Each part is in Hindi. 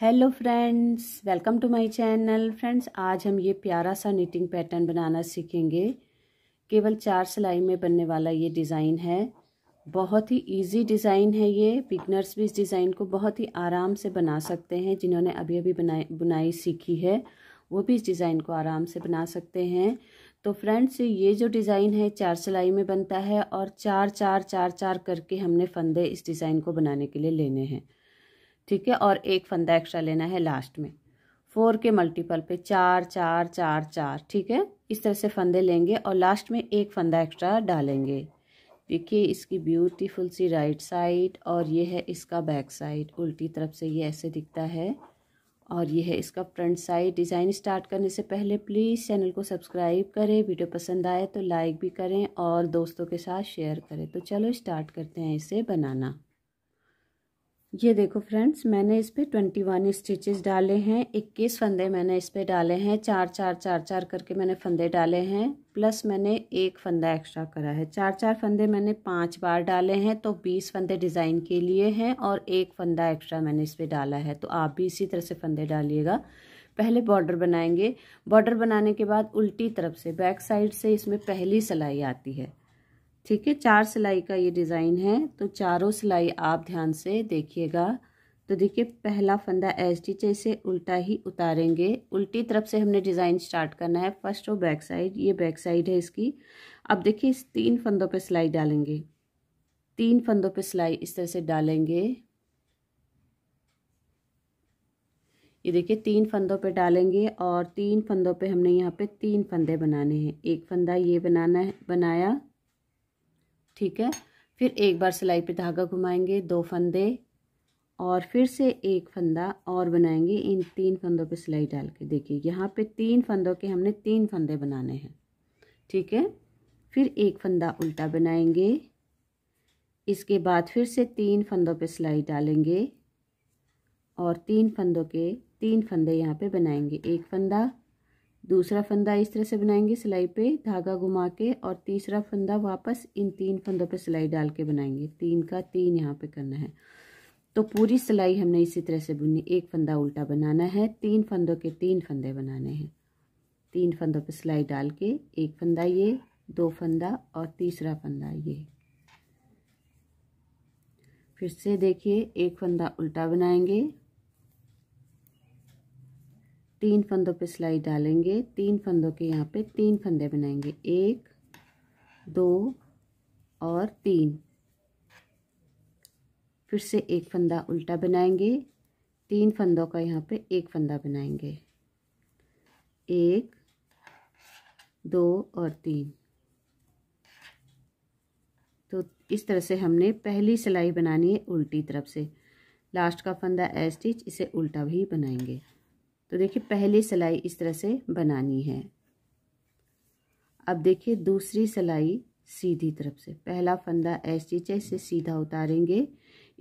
hello friends welcome to my channel friends आज हम ये प्यारा सा निटिंग पैटर्न बनाना सीखेंगे केवल चार सिलाई में बनने वाला ये डिज़ाइन है बहुत ही इजी डिज़ाइन है ये बिगनर्स भी इस डिज़ाइन को बहुत ही आराम से बना सकते हैं जिन्होंने अभी अभी बनाई बुनाई सीखी है वो भी इस डिज़ाइन को आराम से बना सकते हैं तो फ्रेंड्स ये जो डिज़ाइन है चार सिलाई में बनता है और चार चार चार चार करके हमने फंदे इस डिज़ाइन को बनाने के लिए लेने हैं ठीक है और एक फंदा एक्स्ट्रा लेना है लास्ट में फोर के मल्टीपल पे चार चार चार चार ठीक है इस तरह से फंदे लेंगे और लास्ट में एक फंदा एक्स्ट्रा डालेंगे देखिए इसकी ब्यूटीफुल सी राइट साइड और ये है इसका बैक साइड उल्टी तरफ से ये ऐसे दिखता है और ये है इसका फ्रंट साइड डिज़ाइन स्टार्ट करने से पहले प्लीज़ चैनल को सब्सक्राइब करें वीडियो पसंद आए तो लाइक भी करें और दोस्तों के साथ शेयर करें तो चलो स्टार्ट करते हैं इसे बनाना ये देखो फ्रेंड्स मैंने इस पर ट्वेंटी वन स्टिचेस डाले हैं इक्कीस फंदे मैंने इस पर डाले हैं चार चार चार चार करके मैंने फंदे डाले हैं प्लस मैंने एक फंदा एक्स्ट्रा करा है चार चार फंदे मैंने पांच बार डाले हैं तो बीस फंदे डिज़ाइन के लिए हैं और एक फंदा एक्स्ट्रा मैंने इस पर डाला है तो आप भी इसी तरह से फंदे डालिएगा पहले बॉर्डर बनाएंगे बॉर्डर बनाने के बाद उल्टी तरफ से बैक साइड से इसमें पहली सिलाई आती है ठीक है चार सिलाई का ये डिज़ाइन है तो चारों सिलाई आप ध्यान से देखिएगा तो देखिए पहला फंदा एस टीच से उल्टा ही उतारेंगे उल्टी तरफ से हमने डिज़ाइन स्टार्ट करना है फर्स्ट और बैक साइड ये बैक साइड है इसकी अब देखिए इस तीन फंदों पे सिलाई डालेंगे तीन फंदों पे सिलाई इस तरह से डालेंगे ये देखिए तीन फंदों पे डालेंगे और तीन फंदों पे हमने यहाँ पे तीन फंदे बनाने हैं एक फंदा ये बनाना है बनाया ठीक है फिर एक बार सिलाई पे धागा घुमाएंगे दो फंदे और फिर से एक फंदा और बनाएंगे इन तीन फंदों पे सिलाई डाल के देखिए यहाँ पे तीन फंदों के हमने तीन फंदे बनाने हैं ठीक है फिर एक फंदा उल्टा बनाएंगे इसके बाद फिर से तीन फंदों पे सिलाई डालेंगे और तीन फंदों के तीन फंदे यहाँ पे बनाएंगे एक फंदा दूसरा फंदा इस तरह से बनाएंगे सिलाई पे धागा घुमा के और तीसरा फंदा वापस इन तीन फंदों पे सिलाई डाल के बनाएंगे तीन का तीन यहाँ पे करना है तो पूरी सिलाई हमने इसी तरह से बुनी एक फंदा उल्टा बनाना है तीन फंदों के तीन फंदे बनाने हैं तीन फंदों पे सिलाई डाल के एक फंदा ये दो फंदा और तीसरा फंदा ये फिर से देखिए एक फंदा उल्टा बनाएंगे तीन फंदों पे सिलाई डालेंगे तीन फंदों के यहाँ पे तीन फंदे बनाएंगे एक दो और तीन फिर से एक फंदा उल्टा बनाएंगे तीन फंदों का यहाँ पे एक फंदा बनाएंगे एक दो और तीन तो इस तरह से हमने पहली सिलाई बनानी है उल्टी तरफ से लास्ट का फंदा ए स्टिच इसे उल्टा भी बनाएंगे तो देखिए पहली सिलाई इस तरह से बनानी है अब देखिए दूसरी सिलाई सीधी तरफ से पहला फंदा ऐसी जैसे सीधा उतारेंगे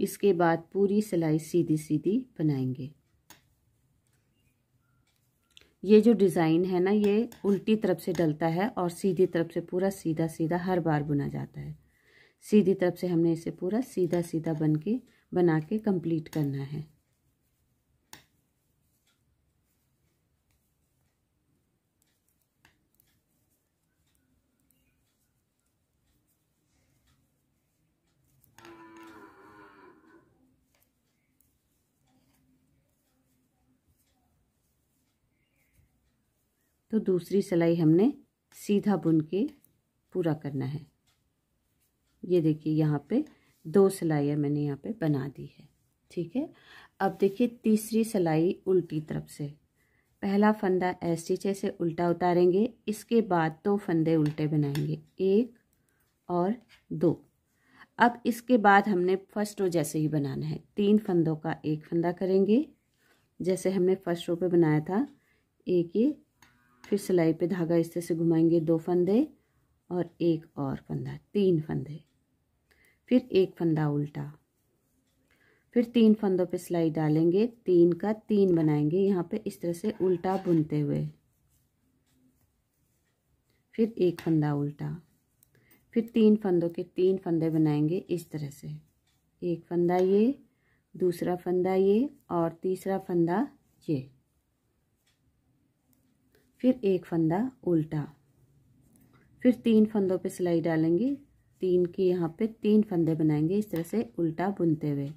इसके बाद पूरी सिलाई सीधी सीधी बनाएंगे ये जो डिज़ाइन है ना ये उल्टी तरफ से डलता है और सीधी तरफ से पूरा सीधा सीधा हर बार बुना जाता है सीधी तरफ से हमने इसे पूरा सीधा सीधा बन के बना के कम्प्लीट करना है तो दूसरी सिलाई हमने सीधा बुन के पूरा करना है ये देखिए यहाँ पे दो सिलाइयाँ मैंने यहाँ पे बना दी है ठीक है अब देखिए तीसरी सिलाई उल्टी तरफ से पहला फंदा ऐसी जैसे उल्टा उतारेंगे इसके बाद दो फंदे उल्टे बनाएंगे एक और दो अब इसके बाद हमने फर्स्ट रो जैसे ही बनाना है तीन फंदों का एक फंदा करेंगे जैसे हमने फर्स्ट रो पे बनाया था एक ये फिर सिलाई पे धागा इस तरह से घुमाएंगे दो फंदे और एक और फंदा तीन फंदे फिर एक फंदा उल्टा फिर तीन फंदों पे सिलाई डालेंगे तीन का तीन बनाएंगे यहाँ पे इस तरह से उल्टा बुनते हुए फिर एक फंदा उल्टा फिर तीन फंदों के तीन फंदे बनाएंगे इस तरह से एक फंदा ये दूसरा फंदा ये और तीसरा फंदा ये फिर एक फंदा उल्टा फिर तीन फंदों पे सिलाई डालेंगे तीन के यहाँ पे तीन फंदे बनाएंगे इस तरह से उल्टा बुनते हुए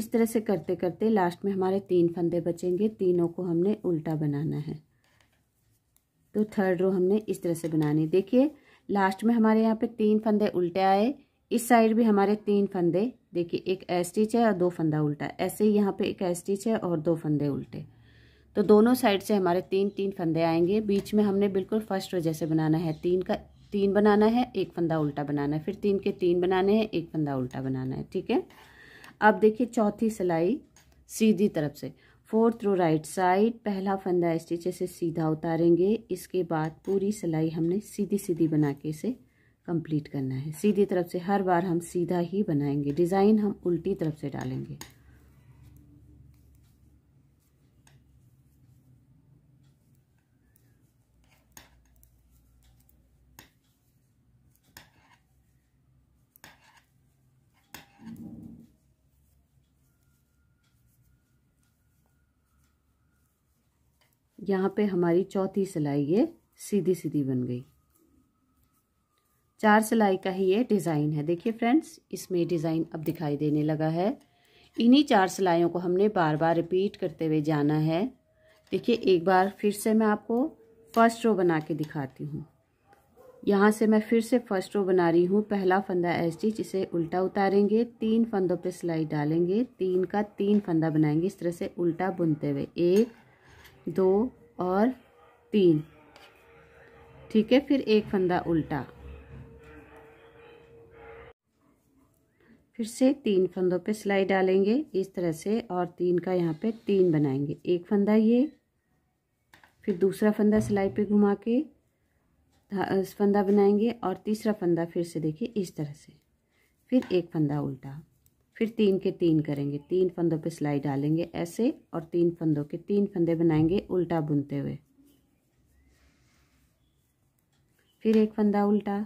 इस तरह से करते करते लास्ट में हमारे तीन फंदे बचेंगे तीनों को हमने उल्टा बनाना है तो थर्ड रो हमने इस तरह से बनानी देखिए लास्ट में हमारे यहाँ पे तीन फंदे उल्टे आए इस साइड भी हमारे तीन फंदे देखिए एक एस्टिच है और दो फंदा उल्टा ऐसे ही यहाँ पे एक एस्टिच है और दो फंदे उल्टे तो दोनों साइड से हमारे तीन तीन फंदे आएंगे बीच में हमने बिल्कुल फर्स्ट वजह से बनाना है तीन का तीन बनाना है एक फंदा उल्टा बनाना है फिर तीन के तीन बनाने हैं एक फंदा उल्टा बनाना है ठीक है अब देखिए चौथी सिलाई सीधी तरफ से फोर्थ थ्रू राइट साइड पहला फंदा स्टिच से सीधा उतारेंगे इसके बाद पूरी सिलाई हमने सीधी सीधी बना के इसे कंप्लीट करना है सीधी तरफ से हर बार हम सीधा ही बनाएंगे डिज़ाइन हम उल्टी तरफ से डालेंगे यहाँ पे हमारी चौथी सिलाई ये सीधी सीधी बन गई चार सिलाई का ही ये डिज़ाइन है देखिए फ्रेंड्स इसमें डिज़ाइन अब दिखाई देने लगा है इन्हीं चार सिलाइयों को हमने बार बार रिपीट करते हुए जाना है देखिए एक बार फिर से मैं आपको फर्स्ट रो बना के दिखाती हूँ यहाँ से मैं फिर से फर्स्ट रो बना रही हूँ पहला फंदा स्टिच जिसे उल्टा उतारेंगे तीन फंदों पे सिलाई डालेंगे तीन का तीन फंदा बनाएंगे इस तरह से उल्टा बुनते हुए एक दो और तीन ठीक है फिर एक फंदा उल्टा फिर से तीन फंदों पे सिलाई डालेंगे इस तरह से और तीन का यहाँ पे तीन बनाएंगे एक फंदा ये फिर दूसरा फंदा सिलाई पे घुमा के फंदा बनाएंगे और तीसरा फंदा फिर से देखिए इस तरह से फिर एक फंदा उल्टा फिर तीन के तीन करेंगे तीन फंदों पे सिलाई डालेंगे ऐसे और तीन फंदों के तीन फंदे बनाएंगे उल्टा बुनते हुए फिर एक फंदा उल्टा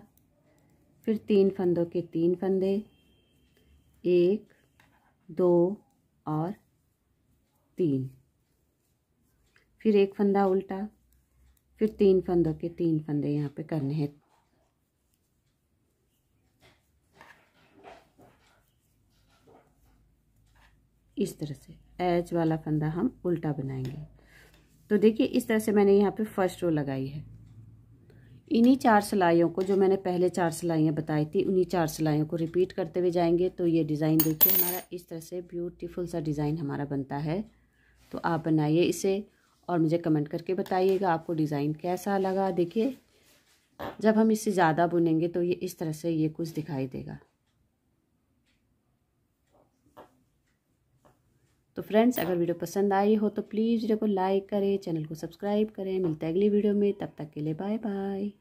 फिर तीन फंदों के तीन फंदे एक दो और तीन फिर एक फंदा उल्टा फिर तीन फंदों के तीन फंदे यहाँ पे करने हैं इस तरह से एच वाला फंदा हम उल्टा बनाएंगे तो देखिए इस तरह से मैंने यहाँ पे फर्स्ट रो लगाई है इन्हीं चार सिलाइयों को जो मैंने पहले चार सिलाइयाँ बताई थी उन्हीं चार सिलाइयों को रिपीट करते हुए जाएंगे तो ये डिज़ाइन देखिए हमारा इस तरह से ब्यूटीफुल सा डिज़ाइन हमारा बनता है तो आप बनाइए इसे और मुझे कमेंट करके बताइएगा आपको डिज़ाइन कैसा लगा देखिए जब हम इससे ज़्यादा बुनेंगे तो ये इस तरह से ये कुछ दिखाई देगा फ्रेंड्स अगर वीडियो पसंद आई हो तो प्लीज़ वीडियो को लाइक करें चैनल को सब्सक्राइब करें मिलते हैं अगली वीडियो में तब तक के लिए बाय बाय